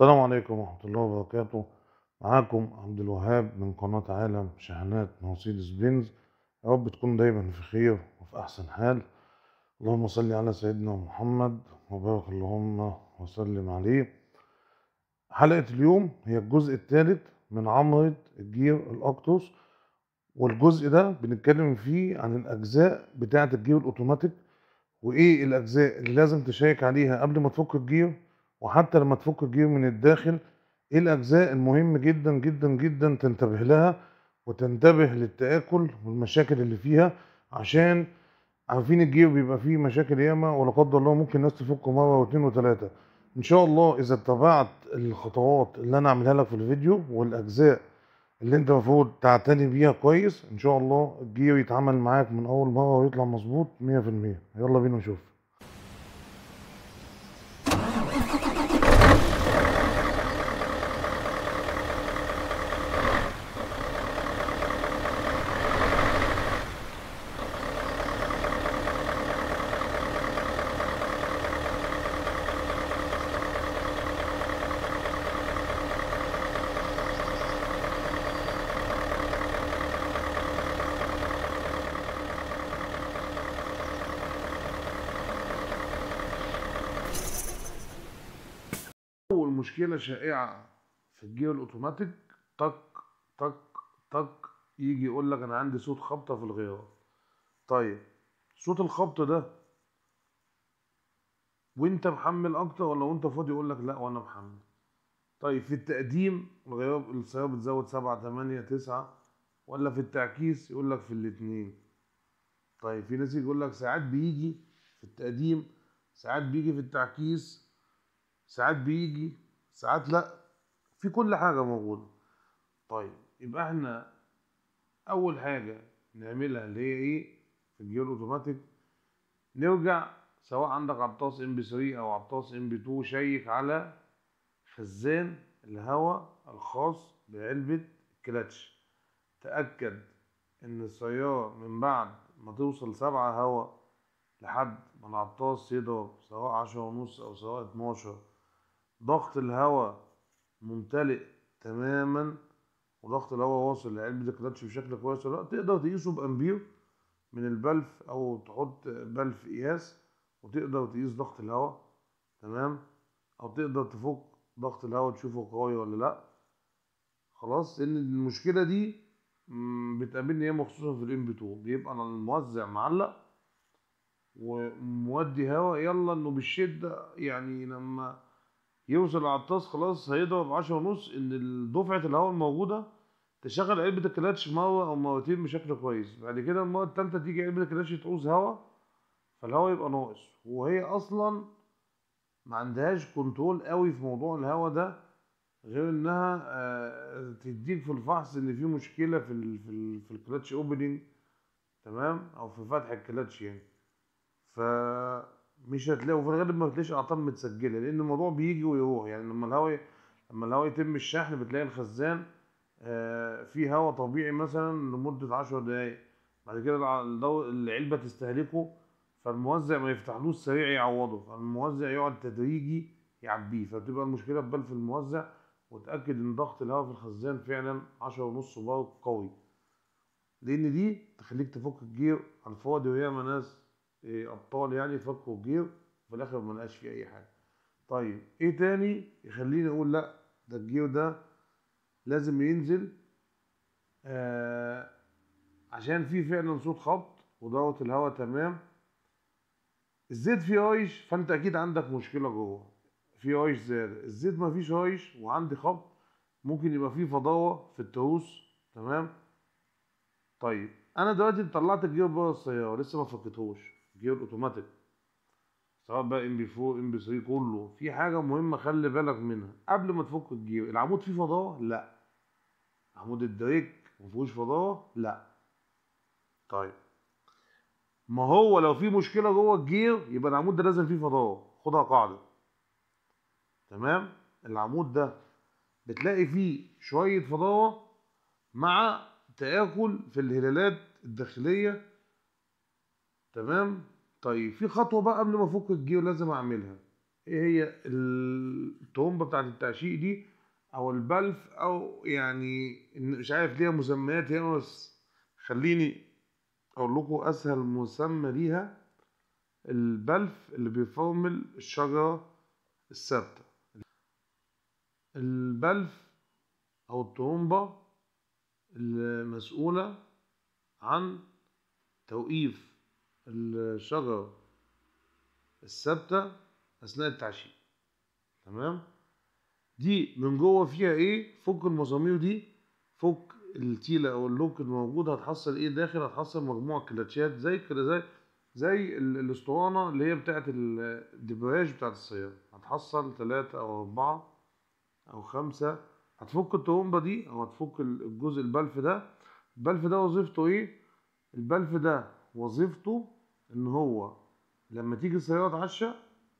السلام عليكم ورحمة الله وبركاته معاكم عبد الوهاب من قناة عالم شحنات مرسيدس بنز يا رب تكون دايما في خير وفي أحسن حال اللهم صل على سيدنا محمد وبارك اللهم وسلم عليه حلقة اليوم هي الجزء الثالث من عمرة الجير الأكتوس والجزء ده بنتكلم فيه عن الأجزاء بتاعة الجير الأوتوماتيك وإيه الأجزاء اللي لازم تشيك عليها قبل ما تفك الجير وحتى لما تفك الجيوب من الداخل ايه الاجزاء المهم جدا جدا جدا تنتبه لها وتنتبه للتآكل والمشاكل اللي فيها عشان عارفين الجيوب بيبقى فيه مشاكل ياما ولا قدر الله ممكن الناس تفكه مره واثنين وثلاثه ان شاء الله اذا اتبعت الخطوات اللي انا عاملها لك في الفيديو والاجزاء اللي انت المفروض تعتني بيها كويس ان شاء الله الجير يتعامل معاك من اول مره ويطلع مظبوط 100% يلا بينا نشوف مشكلة شائعة في الجير الأوتوماتيك تك تك تك يجي يقول لك أنا عندي صوت خبطة في الغيار طيب صوت الخبط ده وأنت محمل أكتر ولا وأنت فاضي يقول لك لا وأنا محمل طيب في التقديم الغيار السيارة بتزود سبعة تمانية تسعة ولا في التعكيس يقول لك في الاتنين طيب في ناس يقول لك ساعات بيجي في التقديم ساعات بيجي في التعكيس ساعات بيجي ساعات لا في كل حاجة موجودة طيب يبقى احنا أول حاجة نعملها اللي هي ايه في الجير اوتوماتيك نرجع سواء عندك عطاس ام بي 3 او عطاس ام بي 2 شيك على خزان الهواء الخاص بعلبة الكلاتش تأكد ان السيارة من بعد ما توصل سبعة هواء لحد ما العطاس يضرب سواء عشرة ونص او سواء اتناشر ضغط الهواء ممتلئ تماما وضغط الهواء واصل لعلم ده كلاتش بشكل كويس ولا تقدر تقيسه بامبير من البلف او تحط بلف قياس وتقدر تقيس ضغط الهواء تمام او تقدر تفك ضغط الهواء تشوفه قوي ولا لا خلاص ان المشكله دي بتقابلني هي مخصوصا في الام بي 2 بيبقى انا الموزع معلق ومودي هواء يلا انه بالشده يعني لما يوصل العطاس خلاص هيضرب 10 ونص ان دفعه الهواء الموجوده تشغل علبه الكلاتش مره او مرتين بشكل كويس بعد كده المره الثالثه تيجي علبه الكلاتش تعوز هواء فالهواء يبقى ناقص وهي اصلا ما عندهاش كنترول قوي في موضوع الهواء ده غير انها آه، تديك في الفحص ان في مشكله في في, في الكلاتش اوبننج تمام او في فتح الكلاتش يعني ف مش هتلاقي وفي الغالب ما بتلاقيش اعطال متسجله لان الموضوع بيجي ويروح يعني لما الهواء لما الهواء يتم الشحن بتلاقي الخزان آه، في هواء طبيعي مثلا لمده 10 دقائق بعد كده العلبه تستهلكه فالموزع ما يفتحلوش سريع يعوضه فالموزع يقعد تدريجي يعبيه فبتبقى المشكله تبان في الموزع وتاكد ان ضغط الهواء في الخزان فعلا 10 ونص بار قوي لان دي تخليك تفك الجير على الفاضي وهي مناس إيه، ابطال يعني فكوا الجير وفي الاخر ما لقاش فيه اي حاجه طيب ايه تاني يخليني اقول لا ده الجير ده لازم ينزل آه عشان في فعلا صوت خبط ودورة الهواء تمام الزيت فيه عيش فانت اكيد عندك مشكله جوه في عيش زاد الزيت ما فيش وعندي خبط ممكن يبقى فيه فضاوه في التروس تمام طيب انا دلوقتي طلعت الجير بره السياره لسه ما فكتهوش جير اوتوماتيك سواء بقى ام بي 4 ام بي 3 كله في حاجه مهمه خلي بالك منها قبل ما تفك الجير العمود فيه فضاء لا عمود الدريك ما فيهوش فضاء لا طيب ما هو لو في مشكله جوه الجير يبقى العمود ده لازم فيه فضاء خدها قاعده تمام العمود ده بتلاقي فيه شويه فضاء مع تآكل في الهلالات الداخليه تمام طيب في خطوه بقى قبل ما افك الجير لازم اعملها ايه هي الطرمبه بتاعه التعشيق دي او البلف او يعني مش عارف ليها مسميات هنا بس خليني اقول لكم اسهل مسمى ليها البلف اللي بيفرمل الشجره الثابته البلف او الترومبه المسؤوله عن توقيف الشجر الثابتة أثناء التعشي تمام دي من جوه فيها إيه فك المسامير دي فك التيلة أو اللوك الموجود هتحصل إيه داخل هتحصل مجموعة كلاتشات زي كده زي زي الاسطوانة اللي هي بتاعة الدبراج بتاعة السيارة هتحصل تلاتة أو أربعة أو خمسة هتفك الطومبة دي أو هتفك الجزء البلف ده البلف ده وظيفته إيه؟ البلف ده وظيفته ان هو لما تيجي السياره تعشى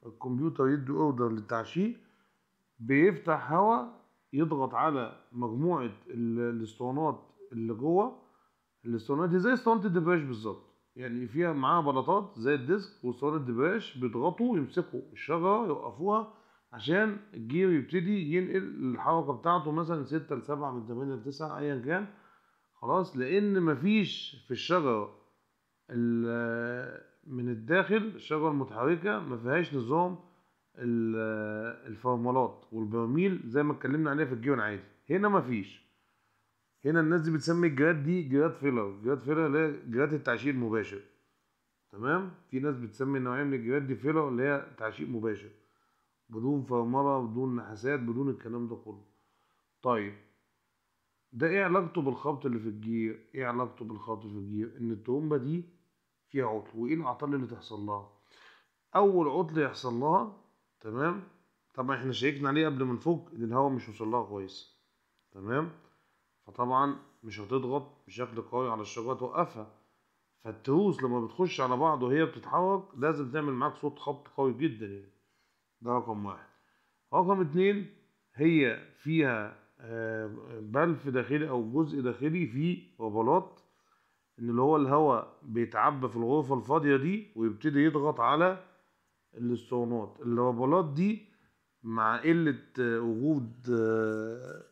الكمبيوتر يدي اوردر للتعشيه بيفتح هواء يضغط على مجموعه الاسطوانات اللي جوه الاسطوانات دي زي اسطوانه الدباش بالظبط يعني فيها معاها بلاطات زي الديسك واسطوانه الدباش بيضغطوا يمسكوا الشجره يوقفوها عشان الجير يبتدي ينقل الحركه بتاعته مثلا 6 ل 7 من 8 ل 9 ايا كان خلاص لان مفيش في الشجره من الداخل الشجرة المتحركة ما فيهاش نظام الفرملات والبراميل زي ما اتكلمنا عليها في الجيو العادي هنا ما فيش هنا الناس دي بتسمي الجراد دي جراد فيلر جراد فيلر اللي هي جراد التعشير المباشر تمام في ناس بتسمي النوعية من الجراد دي فيلر اللي هي تعشير مباشر بدون فرملة بدون نحاسات بدون الكلام ده كله طيب ده ايه علاقته بالخبط اللي في الجير ايه علاقته بالخبط في الجير ان الترومبه دي في عطل وايه الاعطال اللي تحصل لها اول عطل يحصل لها تمام طبعا احنا شيكنا عليه قبل ما نفك ان الهواء مش وصل لها كويس تمام فطبعا مش هتضغط بشكل قوي على الشجره توقفها فالتروس لما بتخش على بعض وهي بتتحرك لازم تعمل معاك صوت خبط قوي جدا يعني ده رقم واحد رقم اتنين هي فيها آه، بلف داخلي او جزء داخلي فيه ربلات ان اللي هو الهواء بيتعبى في الغرفه الفاضيه دي ويبتدي يضغط على الاسطوانات الربلات دي مع قله آه، وجود آه،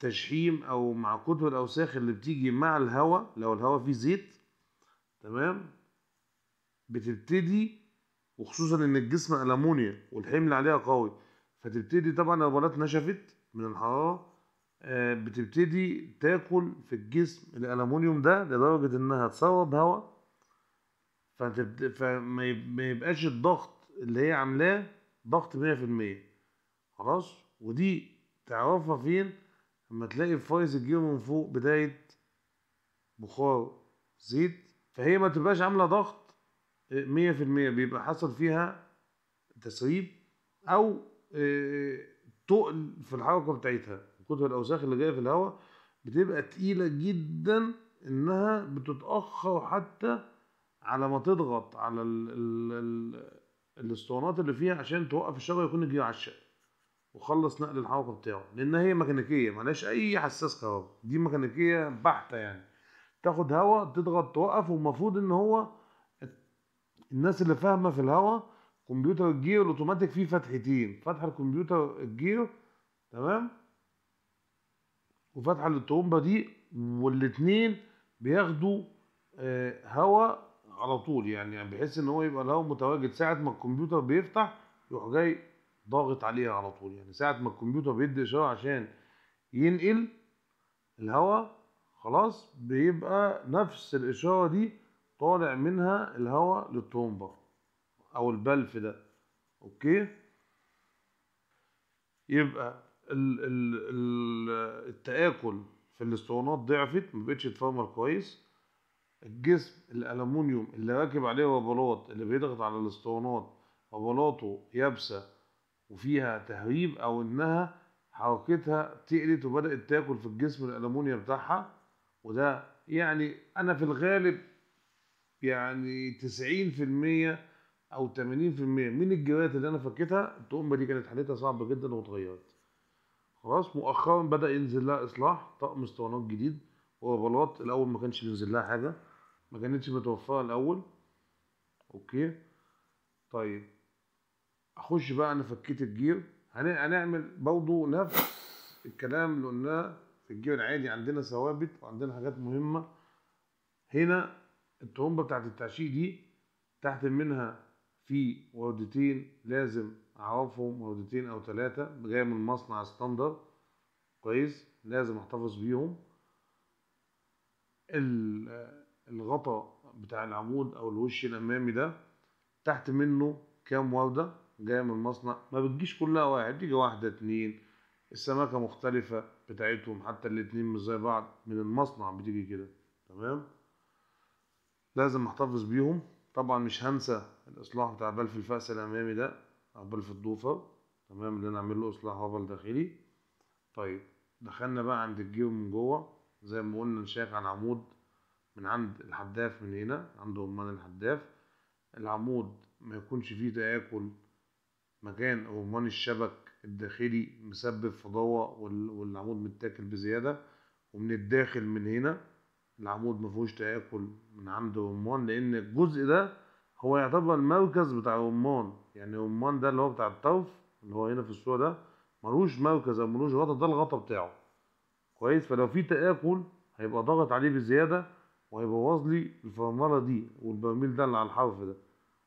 تشحيم او مع كتب الاوساخ اللي بتيجي مع الهواء لو الهواء فيه زيت تمام بتبتدي وخصوصا ان الجسم الامونيا والحمل عليها قوي فتبتدي طبعا الربلات نشفت من الحراره آه، بتبتدي تاكل في الجسم الالومنيوم ده لدرجه انها تسرب هواء فما يبقاش الضغط اللي هي عاملاه ضغط 100% خلاص ودي تعرفها فين لما تلاقي الفايز الجير من فوق بدايه بخار زيت فهي ما تبقاش عامله ضغط 100% آه، بيبقى حصل فيها تسريب او آه، تقل في الحركه بتاعتها كتب الاوساخ اللي جايه في الهواء بتبقى تقيله جدا انها بتتاخر حتى على ما تضغط على الاسطوانات اللي فيها عشان توقف الشجره يكون جه على الشقه وخلص نقل الحركه بتاعه لان هي ميكانيكيه ملهاش اي حساس كهرباء دي ميكانيكيه بحته يعني تاخد هواء تضغط توقف والمفروض ان هو الناس اللي فاهمه في الهواء كمبيوتر الجير الاوتوماتيك فيه فتحتين فتحه الكمبيوتر الجير تمام وفتحه للطرمبه دي والاثنين بياخدوا آه، هواء على طول يعني،, يعني بحيث ان هو يبقى الهواء متواجد ساعه ما الكمبيوتر بيفتح يروح جاي ضاغط عليها على طول يعني ساعه ما الكمبيوتر بيدي اشاره عشان ينقل الهواء خلاص بيبقى نفس الاشاره دي طالع منها الهواء للطرمبه او البلف ده اوكي يبقى التآكل في الاسطوانات ضعفت ما بقتش تفرمل كويس الجسم الالومنيوم اللي راكب عليه وبلاط اللي بيضغط على الاسطوانات وبلاطه يابسه وفيها تهريب او انها حركتها تقلت وبدات تاكل في الجسم الالومنيوم بتاعها وده يعني انا في الغالب يعني تسعين في المية او تمانين في المية من الجوات اللي انا فكيتها التقمه دي كانت حالتها صعبه جدا واتغيرت خلاص مؤخرا بدا ينزل لها اصلاح طقم اسطوانات جديد وبلاط الاول ما كانش بينزل لها حاجه ما كانتش متوفره الاول اوكي طيب اخش بقى انا فكيت الجير هنعمل برضه نفس الكلام اللي قلناه في الجير العادي عندنا ثوابت وعندنا حاجات مهمه هنا الطرمبه بتاعت التعشيق دي تحت منها في وردتين لازم اعرفهم وردتين او ثلاثه جايه من مصنع ستاندر كويس لازم احتفظ بيهم الغطاء بتاع العمود او الوش الامامي ده تحت منه كام ورده جايه من المصنع ما بتجيش كلها واحد تيجي واحده اتنين السماكة مختلفه بتاعتهم حتى الاتنين مش زي بعض من المصنع بتيجي كده تمام لازم احتفظ بيهم طبعا مش هنسى الاصلاح بتاع بلف الفأس الامامي ده او بلف الضوفة تمام اللي انا اعمل له اصلاح هبل داخلي طيب دخلنا بقى عند الجيب من جوه زي ما قلنا نشيك على العمود من عند الحداف من هنا عند رمان الحداف العمود ما يكونش فيه تآكل مكان رمان الشبك الداخلي مسبب فضاوة والعمود متاكل بزيادة ومن الداخل من هنا العمود ما فيهوش تاكل من عند رمان لان الجزء ده هو يعتبر المركز بتاع الرمان يعني الرمان ده اللي هو بتاع الطرف اللي هو هنا في الصوره ده ملوش مركز او ملوش غطا ده الغطا بتاعه كويس فلو في تاكل هيبقى ضاغط عليه بزياده وهيبوظ لي الفرمله دي والبرميل ده اللي على الحرف ده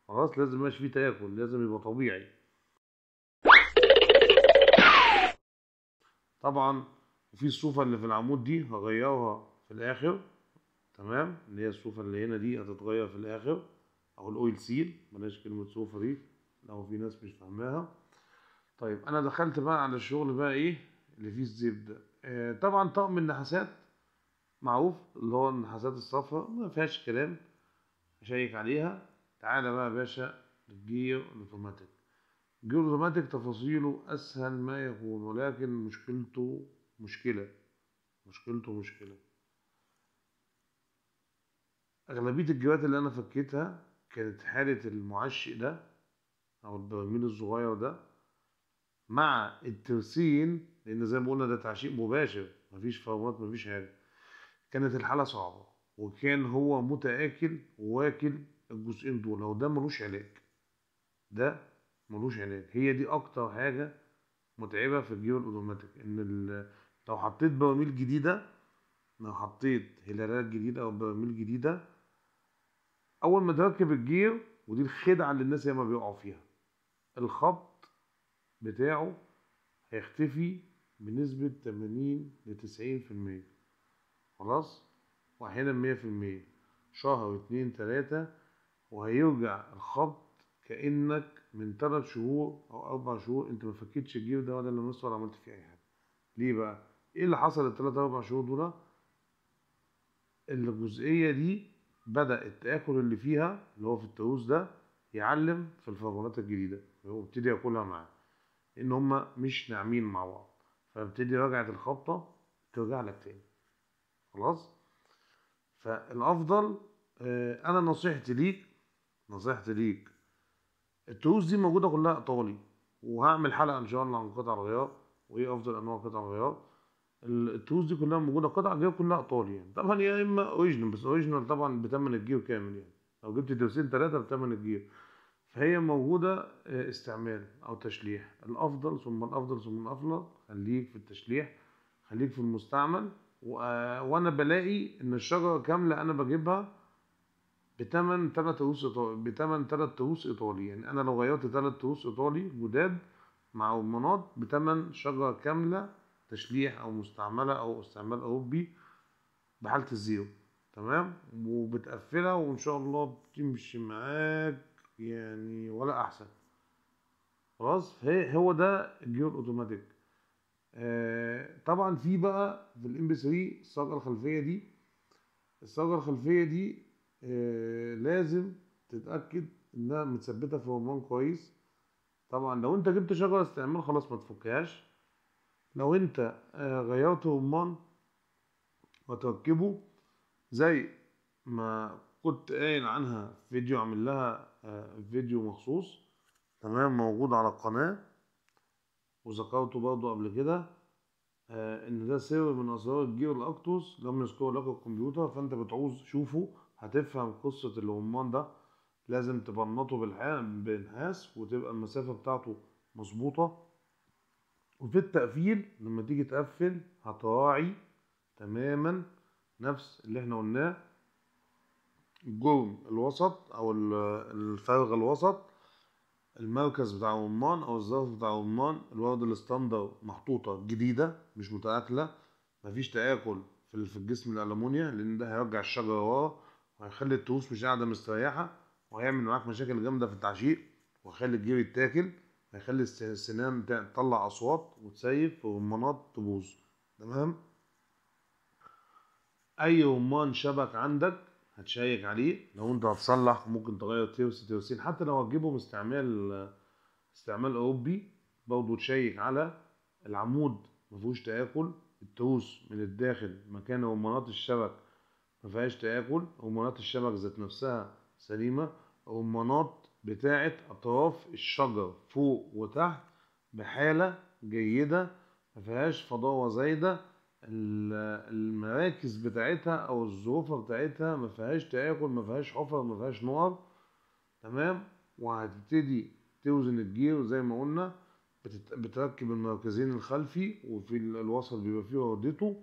خلاص لازم ماشي فيه تاكل لازم يبقى طبيعي طبعا في الصوفه اللي في العمود دي هغيرها في الاخر تمام اللي هي الصوفه اللي هنا دي هتتغير في الاخر او الاويل سيل بلاش كلمه صوفه دي لو في ناس مش فاهماها طيب انا دخلت بقى على الشغل بقى ايه اللي فيه الزبده آه طبعا طقم النحاسات معروف اللي هو النحاسات الصفراء ما فيهاش كلام اشيك عليها تعالى بقى يا باشا الجير الاوتوماتيك الجير الاوتوماتيك تفاصيله اسهل ما يكون ولكن مشكلته مشكله مشكلته مشكله اغلبيه الجبات اللي انا فكيتها كانت حاله المعشق ده او البراميل الصغير ده مع الترسين لان زي ما قلنا ده تعشيق مباشر مفيش فراغات مفيش حاجه كانت الحاله صعبه وكان هو متاكل واكل الجزئين دول هو ده ملوش علاج ده ملوش علاج هي دي اكتر حاجه متعبه في الجيب الاوتوماتيك ان لو حطيت براميل جديده لو حطيت هلالات جديده او براميل جديده اول ما تركب الجير ودي الخدعه اللي الناس ياما بيقعوا فيها الخط بتاعه هيختفي بنسبه 80 ل 90% خلاص واحيانا 100% شهر اتنين تلاته وهيرجع الخط كانك من ثلاث شهور او اربع شهور انت ما فكيتش الجير ده ولا لمسته ولا عملت فيه اي حاجه ليه بقى ايه اللي حصل الثلاث اربع شهور دول الجزئيه دي بدأ التآكل اللي فيها اللي هو في التاووس ده يعلم في الفرغونات الجديدة ويبتدي ياكلها معاه إن هما مش ناعمين مع بعض فابتدي رجعت الخبطة ترجع لك تاني خلاص فالأفضل آه، أنا نصيحتي ليك نصيحتي ليك التروس دي موجودة كلها إيطالي وهعمل حلقة إن شاء الله عن قطع الغيار وإيه أفضل أنواع قطع الغيار التوز دي كلها موجوده قطع جايه كلها اقطال يعني طبعا يا اما اوريجنال بس اوريجنال طبعا بتمن الجير كامل يعني لو جبت دوسين ثلاثه بتمن الجير فهي موجوده آه، استعمال او تشليح الافضل ثم الافضل ثم الافضل خليك في التشليح خليك في المستعمل آه، وانا بلاقي ان الشجره كامله انا بجيبها بتمن ثلاث تروس ايطالي بتمن ثلاث تروس ايطالي يعني انا لو غيرت ثلاث تروس ايطالي جداد مع هرمونات بتمن شجره كامله تشليح او مستعمله او استعمال اوروبي بحاله الزيرو تمام وبتقفلها وان شاء الله بتمشي معاك يعني ولا احسن خلاص هو ده الجير اوتوماتيك آه طبعا في بقى في الام بي 3 الصاجه الخلفيه دي الصاجه الخلفيه دي آه لازم تتاكد انها متثبته في رمان كويس طبعا لو انت جبت شجره استعمال خلاص ما تفكهاش لو انت آه، غيرت رمان وتركبه زي ما كنت قايل عنها فيديو اعمل لها آه، فيديو مخصوص تمام موجود على القناة وذكرته برضو قبل كده آه، ان ده سر من اسرار الجير الاكتوس لم يذكره لك الكمبيوتر فانت بتعوز شوفه هتفهم قصة الرمان ده لازم تبنطه بنحاس وتبقى المسافة بتاعته مظبوطة وفي التقفيل لما تيجي تقفل هتراعي تماما نفس اللي احنا قلناه الجرم الوسط او الفرغ الوسط المركز بتاع الرمان او الظرف بتاع الرمان الورد الستاندر محطوطه جديده مش متاكله مفيش تاكل في الجسم الالومنيا لان ده هيرجع الشجره ورا وهيخلي التروس مش قاعده مستريحه وهيعمل معاك مشاكل جامده في التعشيق وهيخلي الجير يتاكل هيخلي السنان تطلع اصوات وتسيف والمناط تبوظ تمام اي رمان شبك عندك هتشيك عليه لو انت هتصلح ممكن تغير تيوس تيوسين حتى لو هتجيبهم استعمال استعمال اوروبي برضه تشيك على العمود مفيهوش تاكل التروس من الداخل مكان رمانات الشبك مفيهاش تاكل رمانات الشبك ذات نفسها سليمه رمانات بتاعة أطراف الشجر فوق وتحت بحالة جيدة مفيهاش فضاوة زايدة المراكز بتاعتها أو الظروف بتاعتها مفيهاش تآكل مفيهاش حفر مفيهاش نار تمام وهتبتدي توزن الجير زي ما قلنا بتركب المركزين الخلفي وفي الوسط بيبقى فيه وردته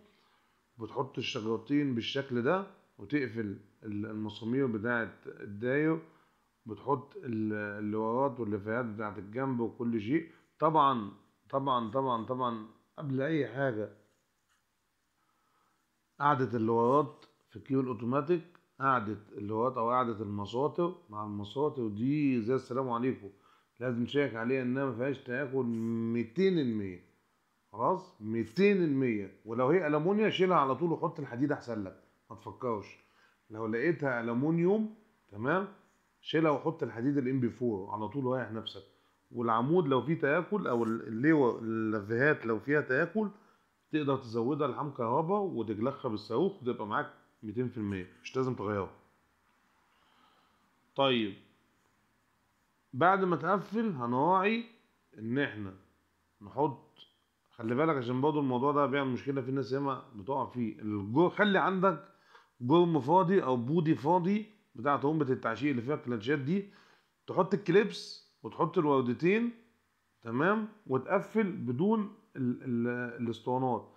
وبتحط الشجرتين بالشكل ده وتقفل المسامير بتاعة الداير بتحط ورات واللفات بتاعت الجنب وكل شيء طبعا طبعا طبعا طبعا قبل اي حاجه قعدة ورات في الكيو الاوتوماتيك قعدة ورات او قعدة المساطر مع المساطر دي زي السلام عليكم لازم تشيك عليها انها ما فيهاش تاكل 200% خلاص 200% ولو هي الومنيا شيلها على طول وحط الحديد احسن لك ما تفكرش لو لقيتها الومنيوم تمام شيلها وحط الحديد الام بي 4 على طول رايح نفسك والعمود لو فيه تاكل او الليوه اللفهات لو فيها تاكل تقدر تزودها لحام كهربا وتجلخها بالصاروخ وتبقى معاك 200% مش لازم تغيرها طيب بعد ما تقفل هنراعي ان احنا نحط خلي بالك عشان برضه الموضوع ده بيعمل مشكله في الناس ياما بتقع فيه الجر خلي عندك جرم فاضي او بودي فاضي بتاعة هومبة التعشيق اللي فيها الكلاتشات دي تحط الكليبس وتحط الوردتين تمام وتقفل بدون الاسطوانات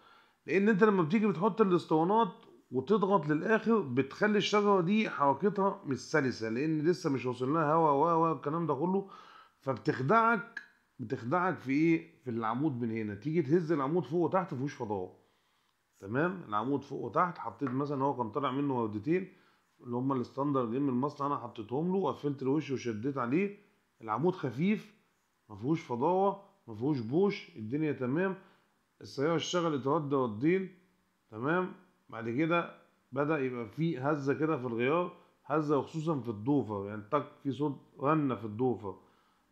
لان انت لما بتيجي بتحط الاسطوانات وتضغط للاخر بتخلي الشجره دي حركتها مش سلسه لان لسه مش واصل لها هواء و الكلام ده كله فبتخدعك بتخدعك في ايه في العمود من هنا تيجي تهز العمود فوق وتحت مفيهوش فضاء تمام العمود فوق وتحت حطيت مثلا هو كان طالع منه وردتين اللي هم الستاندردين من المصنع انا حطيتهم له وقفلت الوش وشديت عليه العمود خفيف ما فيهوش فضاوه ما فيهوش بوش الدنيا تمام السياره اشتغلت رد ردين تمام بعد كده بدا يبقى في هزه كده في الغيار هزه وخصوصا في الدوفر يعني تك في صوت رنه في الدوفر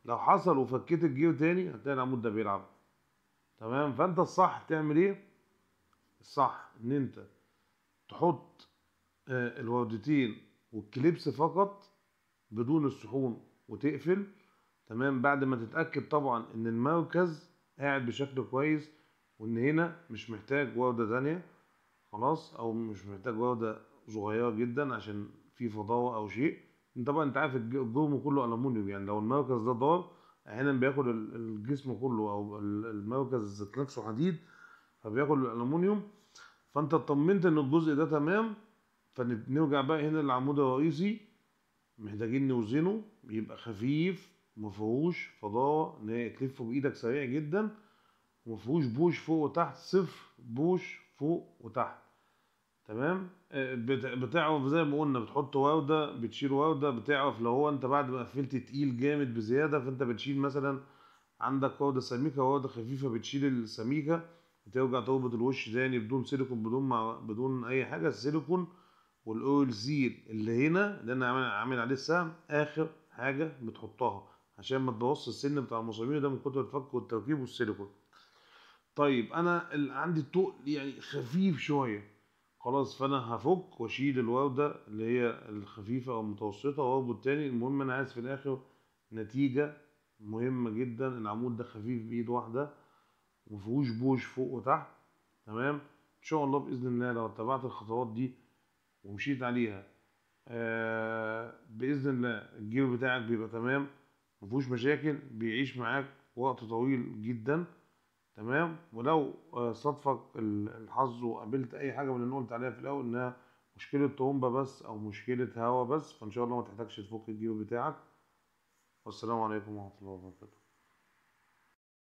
لو حصل وفكيت الجير تاني هتلاقي العمود ده بيلعب تمام فانت الصح تعمل ايه الصح ان انت تحط آه، الوردتين والكليبس فقط بدون الصحون وتقفل تمام بعد ما تتاكد طبعا ان المركز قاعد بشكل كويس وان هنا مش محتاج ورده ثانيه خلاص او مش محتاج ورده صغيره جدا عشان في فضاوه او شيء طبعا انت عارف الجرم كله المونيوم يعني لو المركز ده ضار احيانا بياخد الجسم كله او المركز ذات نفسه حديد فبياخد الالومنيوم فانت اطمنت ان الجزء ده تمام فنرجع بقى هنا للعمود الرئيسي محتاجين نوزنه يبقى خفيف مفهوش فضاء ان هي تلفه بايدك سريع جدا ومفيهوش بوش فوق وتحت صفر بوش فوق وتحت تمام آه، بتعرف زي ما قلنا بتحط وردة بتشيل وردة بتعرف لو هو انت بعد ما قفلت تقيل جامد بزيادة فانت بتشيل مثلا عندك وردة سميكة وردة خفيفة بتشيل السميكة بترجع تربط الوش تاني بدون سيليكون بدون مع بدون اي حاجة السيليكون والاويل زيل اللي هنا اللي انا عامل عليه السهم اخر حاجه بتحطها عشان ما تبوظش السن بتاع المصامير ده من كتر الفك والتركيب والسيليكون طيب انا عندي الطوق يعني خفيف شويه خلاص فانا هفك واشيل الورده اللي هي الخفيفه او المتوسطه واربط تاني المهم انا عايز في الاخر نتيجه مهمه جدا العمود ده خفيف بايد واحده ومفيهوش بوش فوق وتحت تمام ان شاء الله باذن الله لو اتبعت الخطوات دي ومشيت عليها آه، باذن الله الجيب بتاعك بيبقى تمام مفيهوش مشاكل بيعيش معاك وقت طويل جدا تمام ولو آه، صادفك الحظ وقابلت اي حاجه من اللي قلت عليها في الاول انها مشكله طومبه بس او مشكله هوا بس فان شاء الله ما تحتاجش تفك الجيب بتاعك والسلام عليكم ورحمه الله وبركاته